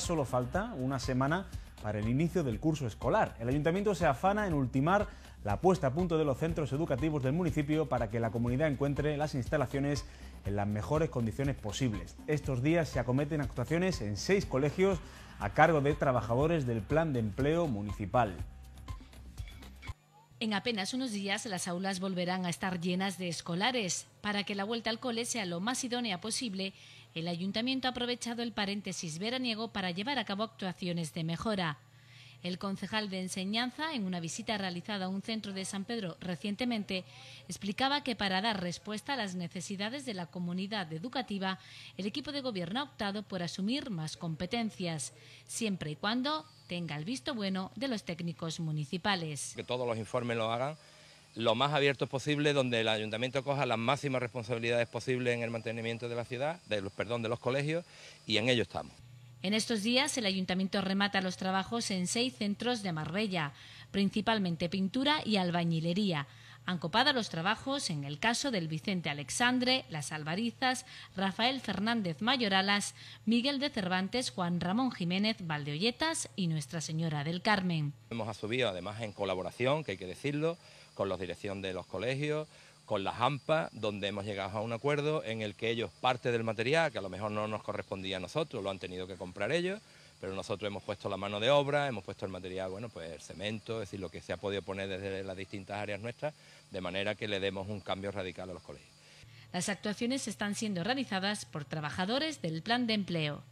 Solo falta una semana para el inicio del curso escolar. El ayuntamiento se afana en ultimar la puesta a punto de los centros educativos del municipio para que la comunidad encuentre las instalaciones en las mejores condiciones posibles. Estos días se acometen actuaciones en seis colegios a cargo de trabajadores del Plan de Empleo Municipal. En apenas unos días las aulas volverán a estar llenas de escolares. Para que la vuelta al cole sea lo más idónea posible, el ayuntamiento ha aprovechado el paréntesis veraniego para llevar a cabo actuaciones de mejora. El concejal de enseñanza, en una visita realizada a un centro de San Pedro recientemente, explicaba que para dar respuesta a las necesidades de la comunidad educativa, el equipo de gobierno ha optado por asumir más competencias, siempre y cuando tenga el visto bueno de los técnicos municipales. Que todos los informes lo hagan lo más abierto posible, donde el ayuntamiento coja las máximas responsabilidades posibles en el mantenimiento de la ciudad, de los, perdón, de los colegios, y en ello estamos. En estos días el ayuntamiento remata los trabajos en seis centros de Marbella, principalmente pintura y albañilería. Han copado los trabajos en el caso del Vicente Alexandre, Las Alvarizas, Rafael Fernández Mayoralas, Miguel de Cervantes, Juan Ramón Jiménez Valdeolletas y Nuestra Señora del Carmen. Hemos asumido, además en colaboración, que hay que decirlo, con la dirección de los colegios, con las AMPA, donde hemos llegado a un acuerdo en el que ellos parte del material, que a lo mejor no nos correspondía a nosotros, lo han tenido que comprar ellos, pero nosotros hemos puesto la mano de obra, hemos puesto el material, bueno, pues el cemento, es decir, lo que se ha podido poner desde las distintas áreas nuestras, de manera que le demos un cambio radical a los colegios. Las actuaciones están siendo realizadas por trabajadores del plan de empleo.